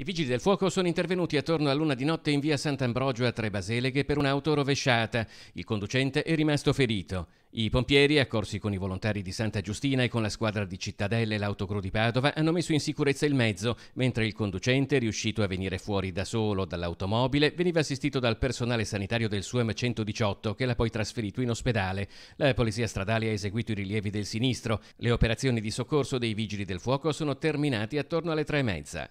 I vigili del fuoco sono intervenuti attorno a luna di notte in via Sant'Ambrogio a Tre Baseleghe per un'auto rovesciata. Il conducente è rimasto ferito. I pompieri, accorsi con i volontari di Santa Giustina e con la squadra di Cittadella e l'Autocru di Padova, hanno messo in sicurezza il mezzo, mentre il conducente, riuscito a venire fuori da solo dall'automobile, veniva assistito dal personale sanitario del SUEM 118 che l'ha poi trasferito in ospedale. La polizia stradale ha eseguito i rilievi del sinistro. Le operazioni di soccorso dei vigili del fuoco sono terminate attorno alle tre e mezza.